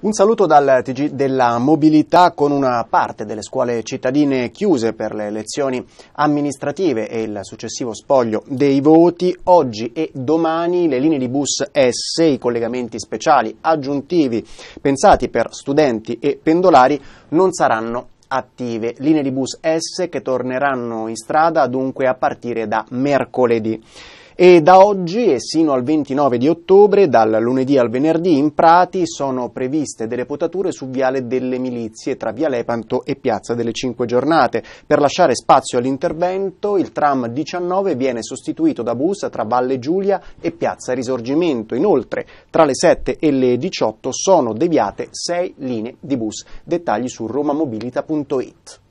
Un saluto dal TG della mobilità con una parte delle scuole cittadine chiuse per le elezioni amministrative e il successivo spoglio dei voti. Oggi e domani le linee di bus S, i collegamenti speciali aggiuntivi pensati per studenti e pendolari non saranno attive, linee di bus S che torneranno in strada dunque a partire da mercoledì. E da oggi e sino al 29 di ottobre, dal lunedì al venerdì in Prati, sono previste delle potature su Viale delle Milizie tra Via Lepanto e Piazza delle Cinque Giornate. Per lasciare spazio all'intervento, il tram 19 viene sostituito da bus tra Valle Giulia e Piazza Risorgimento. Inoltre, tra le 7 e le 18 sono deviate 6 linee di bus. Dettagli su romamobilita.it.